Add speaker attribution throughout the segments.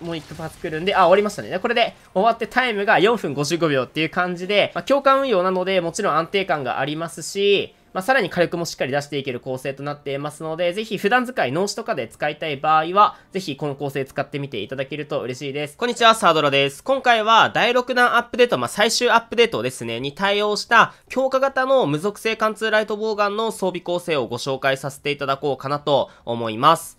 Speaker 1: もう一発来るんで、あ、終わりましたね。で、これで終わってタイムが4分55秒っていう感じで、まあ、共感運用なので、もちろん安定感がありますし、まあ、さらに火力もしっかり出していける構成となっていますので、ぜひ普段使い、脳死とかで使いたい場合は、ぜひこの構成使ってみていただけると嬉しいです。こんにちは、サードラです。今回は第6弾アップデート、まあ、最終アップデートですね、に対応した強化型の無属性貫通ライトボウガンの装備構成をご紹介させていただこうかなと思います。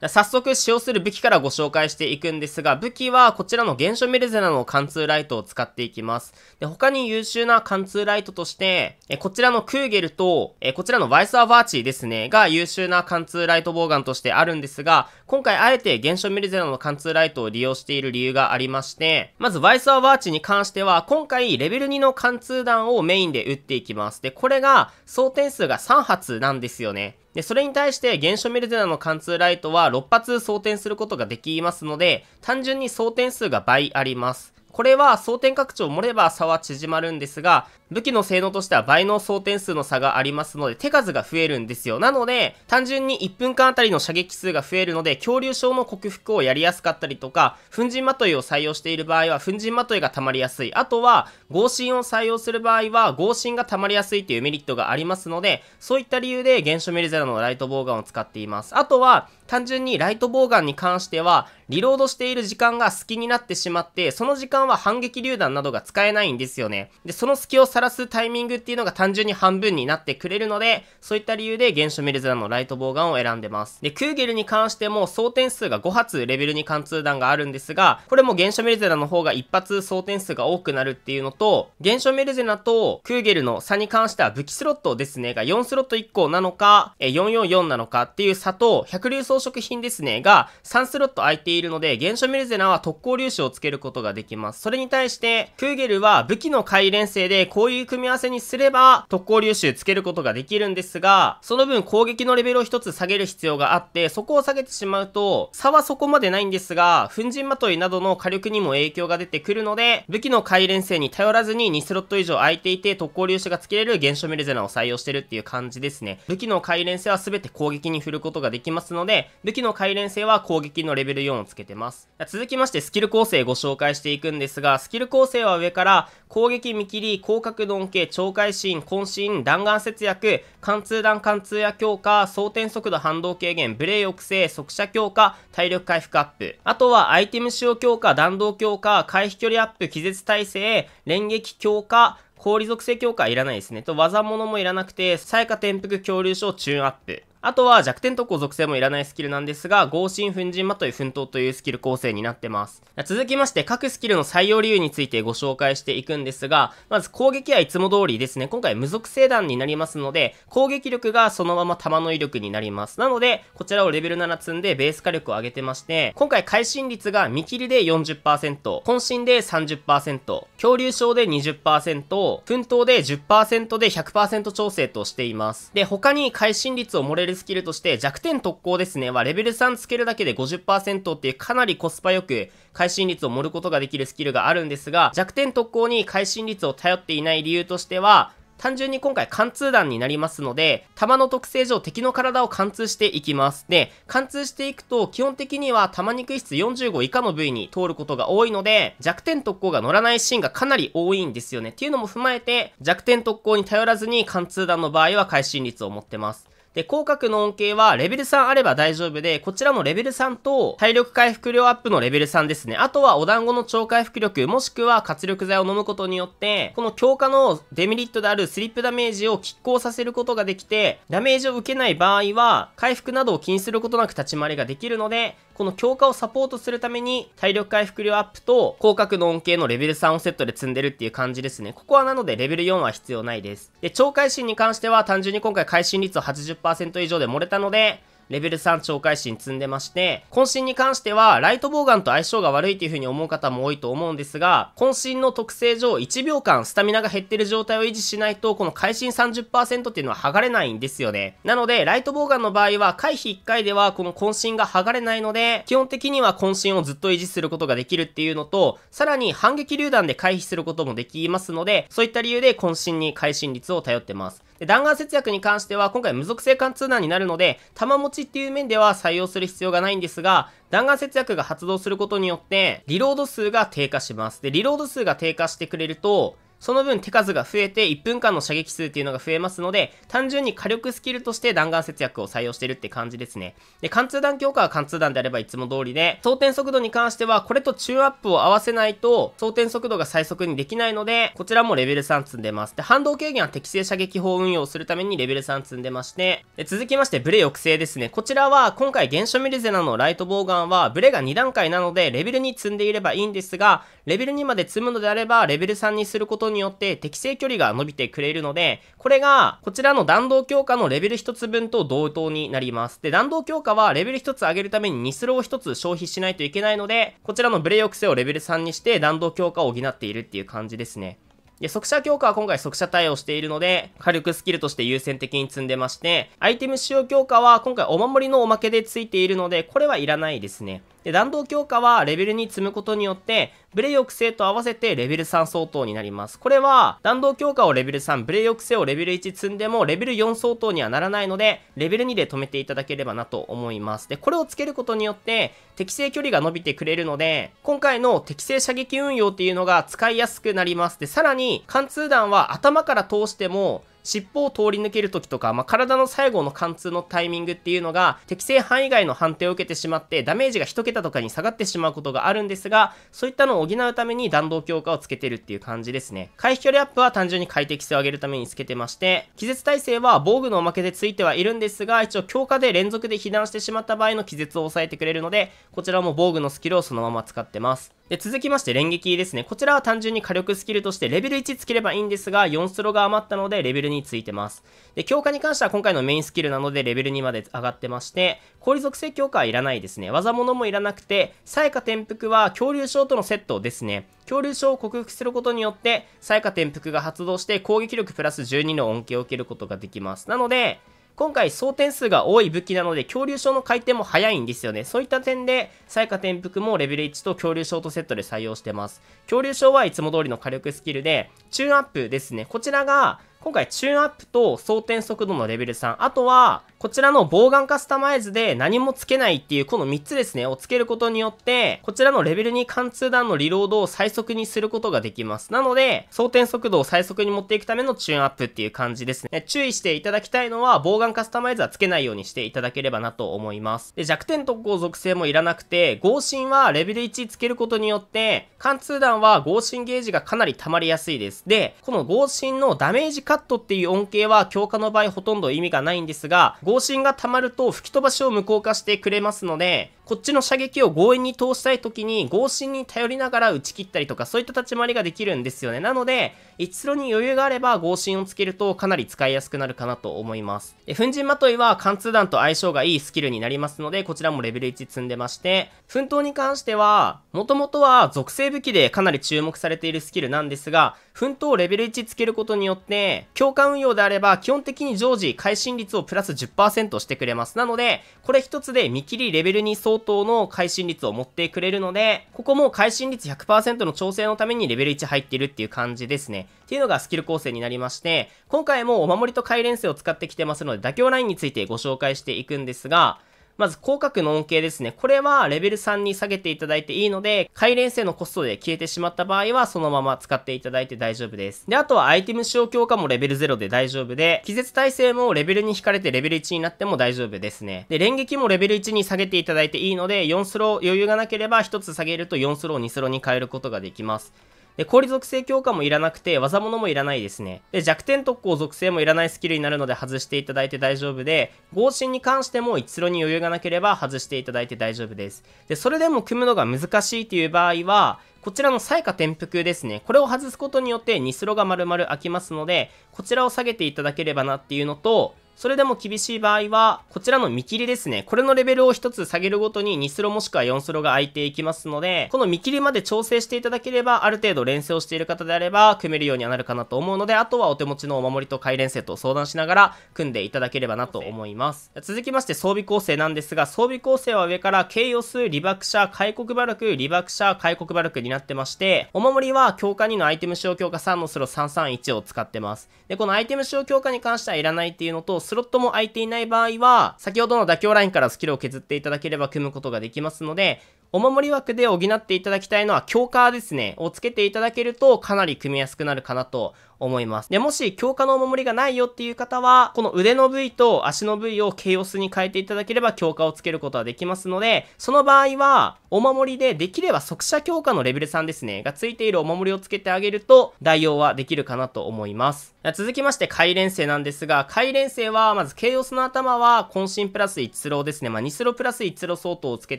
Speaker 1: 早速使用する武器からご紹介していくんですが、武器はこちらの原初メルゼナの貫通ライトを使っていきます。で、他に優秀な貫通ライトとして、えこちらのクーゲルと、えこちらのワイスアバーチですね、が優秀な貫通ライトボウガンとしてあるんですが、今回あえて原初メルゼナの貫通ライトを利用している理由がありまして、まずワイスアバーチに関しては、今回レベル2の貫通弾をメインで撃っていきます。で、これが装点数が3発なんですよね。で、それに対して原初メルゼナの貫通ライトは6発装填することができますので、単純に装填数が倍あります。これは装填拡張を盛れば差は縮まるんですが、武器の性能としては倍の装填数の差がありますので、手数が増えるんですよ。なので、単純に1分間あたりの射撃数が増えるので、恐竜症の克服をやりやすかったりとか、粉塵まといを採用している場合は、粉塵まといが溜まりやすい。あとは、合身を採用する場合は、合身が溜まりやすいというメリットがありますので、そういった理由で、原初メルゼラのライトボーガンを使っています。あとは、単純にライトボウガンに関しては、リロードしている時間が隙になってしまって、その時間は反撃榴弾などが使えないんですよね。で、その隙を晒すタイミングっていうのが単純に半分になってくれるので、そういった理由で原初メルズラのライトボウガンを選んでます。で、クーゲルに関しても装填数が5発レベル2貫通弾があるんですが、これも原初メルゼラの方が1発装填数が多くなるっていうのと、原初メルゼラとクーゲルの差に関しては武器スロットですねが4スロット1個なのか、え444なのかっていう差と、百竜装装飾品ですねが3スロット空いているので、原初メルゼナは特攻粒子をつけることができます。それに対して、クーゲルは武器の回連性でこういう組み合わせにすれば特攻粒子つけることができるんですが、その分攻撃のレベルを1つ下げる必要があって、そこを下げてしまうと、差はそこまでないんですが、粉塵まといなどの火力にも影響が出てくるので、武器の回連性に頼らずに2スロット以上空いていて特攻粒子がつけれる原初メルゼナを採用してるっていう感じですね。武器の回連性は全て攻撃に振ることができますので、武器の改錬性は攻撃のレベル4をつけてます。続きましてスキル構成ご紹介していくんですが、スキル構成は上から攻撃見切り、広角度恩恵、懲戒心、渾身、弾丸節約、貫通弾貫通や強化、装填速度反動軽減、ブレー抑制、速射強化、体力回復アップ。あとはアイテム使用強化、弾道強化、回避距離アップ、気絶耐性、連撃強化、氷属性強化いらないですね。と、技物もいらなくて、最下転覆恐竜症チューンアップ。あとは弱点特攻属性もいらないスキルなんですが、合心粉塵、まとい奮闘というスキル構成になってます。続きまして各スキルの採用理由についてご紹介していくんですが、まず攻撃はいつも通りですね、今回無属性弾になりますので、攻撃力がそのまま弾の威力になります。なので、こちらをレベル7積んでベース火力を上げてまして、今回会心率が見切りで40%、渾身で30%、恐竜症で20%、奮闘で10%で100%調整としています。で、他に会心率を漏れるスキルとして弱点特攻ですねはレベル3つけるだけで50%っていうかなりコスパよく会心率を盛ることができるスキルがあるんですが弱点特攻に会心率を頼っていない理由としては単純に今回貫通弾になりますので、弾の特性上敵の体を貫通していきます。で、貫通していくと基本的には弾肉質45以下の部位に通ることが多いので、弱点特攻が乗らないシーンがかなり多いんですよね。っていうのも踏まえて、弱点特攻に頼らずに貫通弾の場合は会心率を持ってます。で、口角の恩恵はレベル3あれば大丈夫で、こちらもレベル3と体力回復量アップのレベル3ですね。あとはお団子の超回復力、もしくは活力剤を飲むことによって、この強化のデメリットであるスリップダメージを拮抗させることができて、ダメージを受けない場合は、回復などを気にすることなく立ち回りができるので、この強化をサポートするために、体力回復量アップと、広角の恩恵のレベル3をセットで積んでるっていう感じですね。ここはなのでレベル4は必要ないです。で、超回心に関しては単純に今回回心率を80%以上で漏れたので、レベル3超回心積んでまして、渾身に関しては、ライトボウガンと相性が悪いという風に思う方も多いと思うんですが、渾身の特性上、1秒間スタミナが減ってる状態を維持しないと、この会心30%っていうのは剥がれないんですよね。なので、ライトボウガンの場合は、回避1回ではこの渾身が剥がれないので、基本的には渾身をずっと維持することができるっていうのと、さらに反撃榴弾で回避することもできますので、そういった理由で渾身に会心率を頼ってます。で弾丸節約に関しては、今回無属性貫通弾になるので、弾持ちちっていう面では採用する必要がないんですが、弾丸節約が発動することによって、リロード数が低下します。で、リロード数が低下してくれると、その分手数が増えて1分間の射撃数っていうのが増えますので、単純に火力スキルとして弾丸節約を採用してるって感じですね。で、貫通弾強化は貫通弾であればいつも通りで、装填速度に関してはこれとチューアップを合わせないと装填速度が最速にできないので、こちらもレベル3積んでます。で、反動軽減は適正射撃砲運用するためにレベル3積んでまして、で続きましてブレ抑制ですね。こちらは今回原初ミルゼナのライトボウガンはブレが2段階なのでレベルに積んでいればいいんですが、レベル2まで積むのであればレベル3にすることことによって適正距離が伸びてくれるので、これがこちらの弾道強化のレベル1つ分と同等になります。で、弾道強化はレベル1つ上げるためにニスロを1つ消費しないといけないので、こちらのブレ抑制をレベル3にして弾道強化を補っているっていう感じですね。で、速射強化は今回速射対応しているので、火力スキルとして優先的に積んでまして、アイテム使用強化は今回お守りのおまけでついているので、これはいらないですね。で、弾道強化はレベルに積むことによって、ブレ抑制と合わせてレベル3相当になります。これは、弾道強化をレベル3、ブレ抑制をレベル1積んでも、レベル4相当にはならないので、レベル2で止めていただければなと思います。で、これをつけることによって、適正距離が伸びてくれるので、今回の適正射撃運用っていうのが使いやすくなります。で、さらに、貫通弾は頭から通しても、尻尾を通り抜ける時とか、まあ、体の最後の貫通のタイミングっていうのが、適正範囲外の判定を受けてしまって、ダメージが1桁とかに下がってしまうことがあるんですが、そういったのを補うために弾道強化をつけてるっていう感じですね。回避距離アップは単純に快適性を上げるためにつけてまして、気絶耐性は防具のおまけでついてはいるんですが、一応強化で連続で被弾してしまった場合の気絶を抑えてくれるので、こちらも防具のスキルをそのまま使ってます。で、続きまして、連撃ですね。こちらは単純に火力スキルとしてレベル1つければいいんですが、4スロが余ったのでレベル2ついてます。で、強化に関しては今回のメインスキルなのでレベル2まで上がってまして、氷属性強化はいらないですね。技物もいらなくて、最下転覆は恐竜症とのセットですね。恐竜症を克服することによって、最下転覆が発動して攻撃力プラス12の恩恵を受けることができます。なので、今回装填数が多い武器なので恐竜症の回転も早いんですよね。そういった点で、最下転覆もレベル1と恐竜症とセットで採用してます。恐竜症はいつも通りの火力スキルで、チューンアップですね。こちらが、今回チューンアップと装填速度のレベル3。あとは、こちらの防眼カスタマイズで何もつけないっていうこの3つですね、をつけることによって、こちらのレベル2貫通弾のリロードを最速にすることができます。なので、装填速度を最速に持っていくためのチューンアップっていう感じですね。注意していただきたいのは、防眼カスタマイズはつけないようにしていただければなと思います。で、弱点特攻属性もいらなくて、合心はレベル1つけることによって、貫通弾は合心ゲージがかなり溜まりやすいです。で、この合心のダメージカットっていう恩恵は強化の場合ほとんど意味がないんですが、合心が溜まると吹き飛ばしを無効化してくれますので、こっちの射撃を強引に通したい時に合心に頼りながら打ち切ったりとか、そういった立ち回りができるんですよね。なので、一スロに余裕があれば合心をつけるとかなり使いやすくなるかなと思います。え、粉塵まといは貫通弾と相性がいいスキルになりますので、こちらもレベル1積んでまして、奮闘に関しては、もともとは属性武器でかなり注目されているスキルなんですが、奮闘をレベル1つけることによって、強化運用であれば基本的に常時会心率をプラス10%してくれます。なので、これ一つで見切りレベル2相当の会心率を持ってくれるので、ここも会心率100%の調整のためにレベル1入ってるっていう感じですね。っていうのがスキル構成になりまして、今回もお守りと回連生を使ってきてますので、妥協ラインについてご紹介していくんですが、まず、広角の恩恵ですね。これはレベル3に下げていただいていいので、回連性のコストで消えてしまった場合は、そのまま使っていただいて大丈夫です。で、あとはアイテム使用強化もレベル0で大丈夫で、気絶耐性もレベルに引かれてレベル1になっても大丈夫ですね。で、連撃もレベル1に下げていただいていいので、4スロー余裕がなければ1つ下げると4スロー2スローに変えることができます。で、氷属性強化もいらなくて、技物もいらないですね。で、弱点特攻属性もいらないスキルになるので外していただいて大丈夫で、合心に関しても逸路に余裕がなければ外していただいて大丈夫です。で、それでも組むのが難しいという場合は、こちらの最下転覆ですね。これを外すことによってニスロが丸々開きますので、こちらを下げていただければなっていうのと、それでも厳しい場合は、こちらの見切りですね。これのレベルを1つ下げるごとに2スロもしくは4スロが空いていきますので、この見切りまで調整していただければ、ある程度連戦をしている方であれば、組めるようにはなるかなと思うので、あとはお手持ちのお守りと改連戦と相談しながら、組んでいただければなと思います。続きまして装備構成なんですが、装備構成は上から、ケイオス、リバクシャ、開国バルク、リバクシャ、開国バルクになってまして、お守りは強化2のアイテム使用強化3のスロ331を使ってます。で、このアイテム使用強化に関してはいらないっていうのと、スロットも空いていない場合は、先ほどの妥協ラインからスキルを削っていただければ組むことができますので、お守り枠で補っていただきたいのは強化ですね、をつけていただけるとかなり組みやすくなるかなと思います。で、もし強化のお守りがないよっていう方は、この腕の部位と足の部位をケオスに変えていただければ強化をつけることはできますので、その場合は、お守りでできれば即射強化のレベル3ですね、がついているお守りをつけてあげると、代用はできるかなと思います。続きまして、回連生なんですが、回連生は、まず、ケイオスの頭は、渾身プラス1ロですね。まあ、二スロプラス1ロ相当をつけ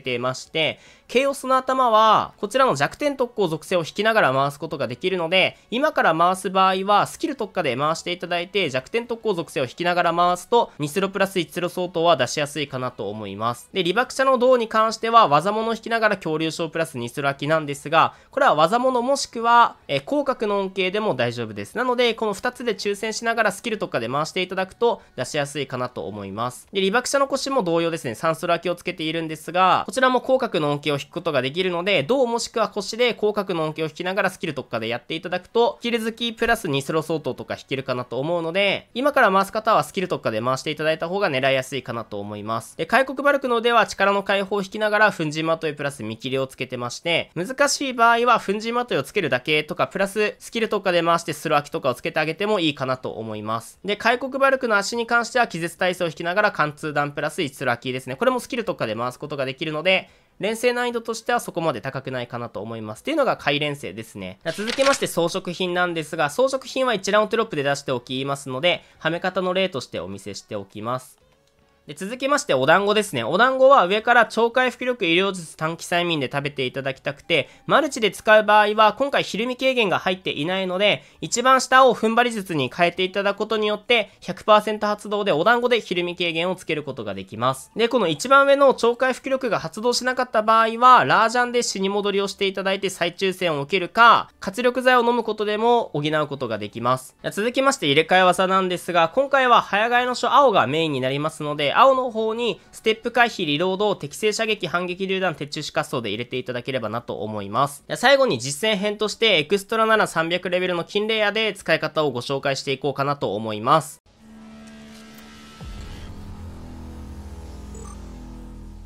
Speaker 1: ていまして、ケイオスの頭は、こちらの弱点特攻属性を引きながら回すことができるので、今から回す場合は、は、スキル特化で回していただいて、弱点特攻属性を引きながら回すと、2スロプラス1スロ相当は出しやすいかなと思います。で、リバクチャの銅に関しては、技物を引きながら恐竜賞プラス2スロ空きなんですが、これは技物もしくは、え広角の恩恵でも大丈夫です。なので、この2つで抽選しながらスキル特化で回していただくと、出しやすいかなと思います。で、リバクチャの腰も同様ですね、3スロ空きをつけているんですが、こちらも広角の恩恵を引くことができるので、銅もしくは腰で広角の恩恵を引きながらスキル特化でやっていただくと、スキル好きプラス2ミスロ相当とか引けるかなと思うので、今から回す方はスキルとかで回していただいた方が狙いやすいかなと思います。で、開国バルクの腕は力の解放を引きながら、粉塵まといプラス見切りをつけてまして、難しい場合は粉塵まといをつけるだけとか、プラススキルとかで回してスロ空きとかをつけてあげてもいいかなと思います。で、開国バルクの足に関しては気絶体操を引きながら貫通弾プラス1スロ空きですね。これもスキルとかで回すことができるので、連成難易度としてはそこまで高くないかなと思います。っていうのが回連成ですね。続きまして装飾品なんですが、装飾品は一覧をテロップで出しておきますので、はめ方の例としてお見せしておきます。で続きまして、お団子ですね。お団子は上から超回復力医療術短期催眠で食べていただきたくて、マルチで使う場合は、今回ひるみ軽減が入っていないので、一番下を踏ん張り術に変えていただくことによって、100%発動でお団子でひるみ軽減をつけることができます。で、この一番上の超回復力が発動しなかった場合は、ラージャンで死に戻りをしていただいて再抽選を受けるか、活力剤を飲むことでも補うことができます。続きまして、入れ替え技なんですが、今回は早替えの書青がメインになりますので、青の方にステップ回避、リロードを適正射撃、反撃榴弾、鉄柱死滑走で入れていただければなと思います。最後に実践編として、エクストラなら3 0 0レベルの金レイヤーで使い方をご紹介していこうかなと思います。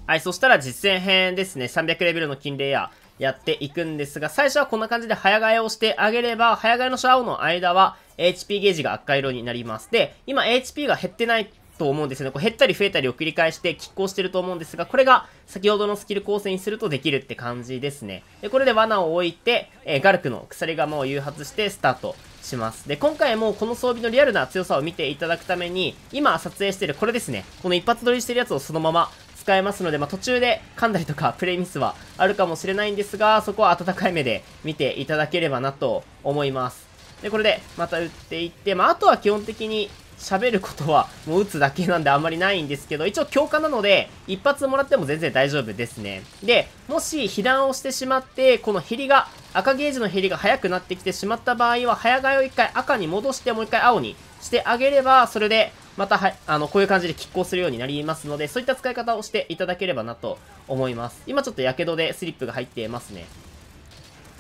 Speaker 1: はい、そしたら実践編ですね。300レベルの金レイヤー。やっていくんですが、最初はこんな感じで早替えをしてあげれば、早替えのシャ青の間は HP ゲージが赤色になります。で、今 HP が減ってないと思うんですよね。こう減ったり増えたりを繰り返して拮抗してると思うんですが、これが先ほどのスキル構成にするとできるって感じですね。で、これで罠を置いて、えー、ガルクの鎖釜を誘発してスタートします。で、今回もこの装備のリアルな強さを見ていただくために、今撮影してるこれですね。この一発撮りしてるやつをそのまま使えますので、まあ、途中で噛んだりとかプレイミスはあるかもしれないんですが、そこは温かい目で見ていただければなと思います。で、これでまた打っていって、まあ、あとは基本的に喋ることはもう打つだけなんであんまりないんですけど、一応強化なので、一発もらっても全然大丈夫ですね。で、もし被弾をしてしまって、この減りが、赤ゲージの減りが早くなってきてしまった場合は、早替えを一回赤に戻して、もう一回青にしてあげれば、それで、または、あの、こういう感じで拮抗するようになりますので、そういった使い方をしていただければなと思います。今ちょっと火傷でスリップが入ってますね。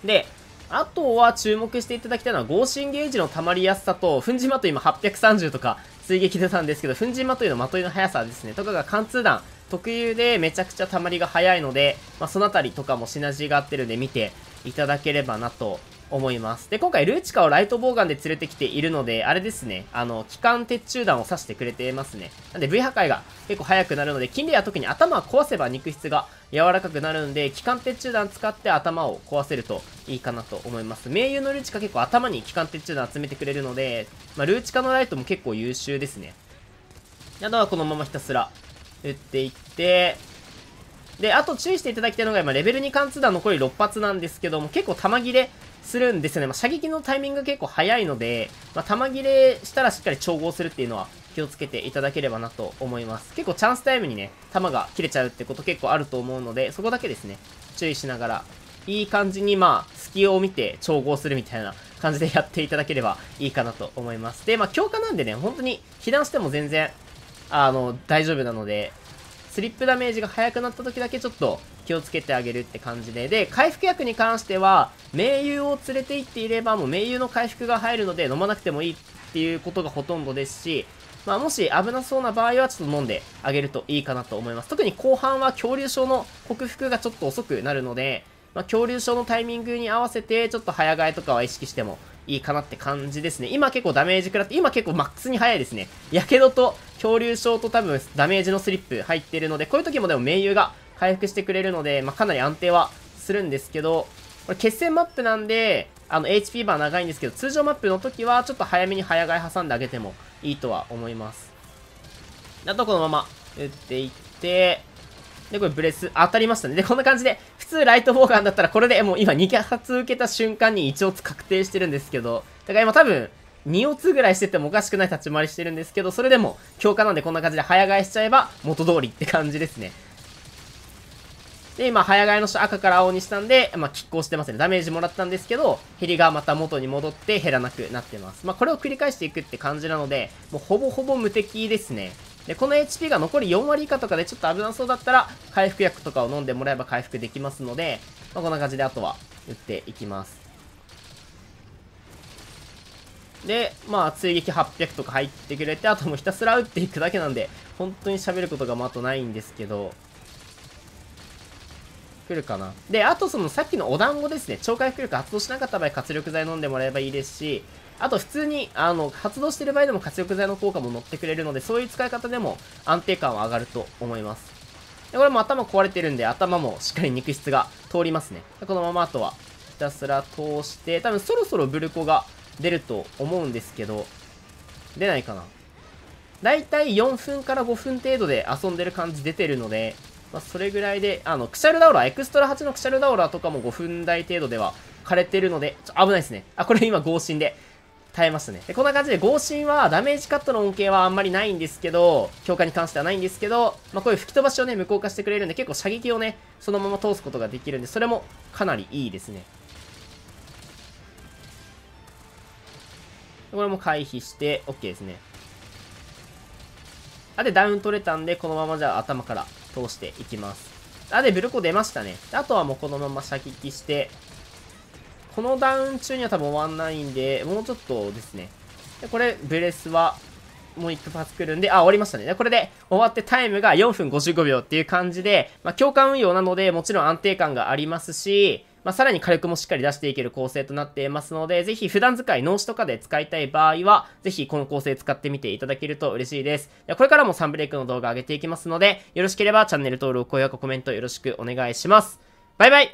Speaker 1: で、あとは注目していただきたいのは、合心ゲージの溜まりやすさと、粉じまと今830とか、追撃出たんですけど、粉じまというのまといの速さですね、とかが貫通弾、特有でめちゃくちゃ溜まりが速いので、まあ、そのあたりとかもシナジーが合ってるんで見ていただければなと思います。で、今回ルーチカをライトボウガンで連れてきているので、あれですね、あの、機関鉄柱弾を刺してくれてますね。なんで V 破壊が結構早くなるので、金利は特に頭壊せば肉質が柔らかくなるんで、機関鉄柱弾使って頭を壊せるといいかなと思います。盟友のルーチカ結構頭に機関鉄柱弾集めてくれるので、まあ、ルーチカのライトも結構優秀ですね。あとはこのままひたすら撃っていって、で、あと注意していただきたいのが、今、レベル2貫通弾残り6発なんですけども、結構弾切れするんですよね。まあ、射撃のタイミング結構早いので、まあ、弾切れしたらしっかり調合するっていうのは気をつけていただければなと思います。結構チャンスタイムにね、弾が切れちゃうってこと結構あると思うので、そこだけですね、注意しながら、いい感じにまあ、隙を見て調合するみたいな感じでやっていただければいいかなと思います。で、まあ、強化なんでね、本当に避難しても全然、あの、大丈夫なので、スリップダメージが速くなった時だけちょっと気をつけてあげるって感じで。で、回復薬に関しては、盟友を連れて行っていれば、もう盟友の回復が入るので飲まなくてもいいっていうことがほとんどですし、まあ、もし危なそうな場合はちょっと飲んであげるといいかなと思います。特に後半は恐竜症の克服がちょっと遅くなるので、まあ、恐竜症のタイミングに合わせて、ちょっと早替えとかは意識してもいいかなって感じですね。今結構ダメージ食らって、今結構マックスに早いですね。火傷と恐竜症と多分ダメージのスリップ入ってるので、こういう時もでも盟友が回復してくれるので、まあ、かなり安定はするんですけど、これ決戦マップなんで、あの HP バー長いんですけど、通常マップの時はちょっと早めに早替え挟んであげてもいいとは思います。あとこのまま打っていって、で、これブレス当たりましたね。で、こんな感じで、普通ライトボーガンだったらこれでもう今2発受けた瞬間に一応確定してるんですけど、だから今多分、2四つぐらいしててもおかしくない立ち回りしてるんですけど、それでも強化なんでこんな感じで早替えしちゃえば元通りって感じですね。で、今、早替えの人赤から青にしたんで、まあ、拮抗してますね。ダメージもらったんですけど、減りがまた元に戻って減らなくなってます。まあ、これを繰り返していくって感じなので、もうほぼほぼ無敵ですね。で、この HP が残り4割以下とかでちょっと危なそうだったら、回復薬とかを飲んでもらえば回復できますので、まあ、こんな感じであとは打っていきます。で、まあ、追撃800とか入ってくれて、あともうひたすら撃っていくだけなんで、本当に喋ることがまあ、あとないんですけど、来るかな。で、あとそのさっきのお団子ですね。超回復力発動しなかった場合、活力剤飲んでもらえばいいですし、あと普通に、あの、発動してる場合でも活力剤の効果も乗ってくれるので、そういう使い方でも安定感は上がると思います。で、これも頭壊れてるんで、頭もしっかり肉質が通りますね。このままあとは、ひたすら通して、多分そろそろブルコが出ると思うんですけど、出ないかな。だいたい4分から5分程度で遊んでる感じ出てるので、まあ、それぐらいで、あの、クシャルダオラ、エクストラ8のクシャルダオラとかも5分台程度では枯れてるので、ちょ危ないですね。あ、これ今合心で耐えましたね。で、こんな感じで合心はダメージカットの恩恵はあんまりないんですけど、強化に関してはないんですけど、まあ、こういう吹き飛ばしをね、無効化してくれるんで結構射撃をね、そのまま通すことができるんで、それもかなりいいですね。これも回避して、OK ですね。あ、で、ダウン取れたんで、このままじゃあ頭から通していきます。あ、で、ブルコ出ましたね。あとはもうこのまま射撃して、このダウン中には多分終わんないんで、もうちょっとですね。で、これ、ブレスは、もう1発来るんで、あ、終わりましたね。で、これで終わってタイムが4分55秒っていう感じで、まあ、共感運用なので、もちろん安定感がありますし、まあ、さらに火力もしっかり出していける構成となっていますので、ぜひ普段使い、脳死とかで使いたい場合は、ぜひこの構成使ってみていただけると嬉しいです。これからもサンブレイクの動画上げていきますので、よろしければチャンネル登録、高評価、コメントよろしくお願いします。バイバイ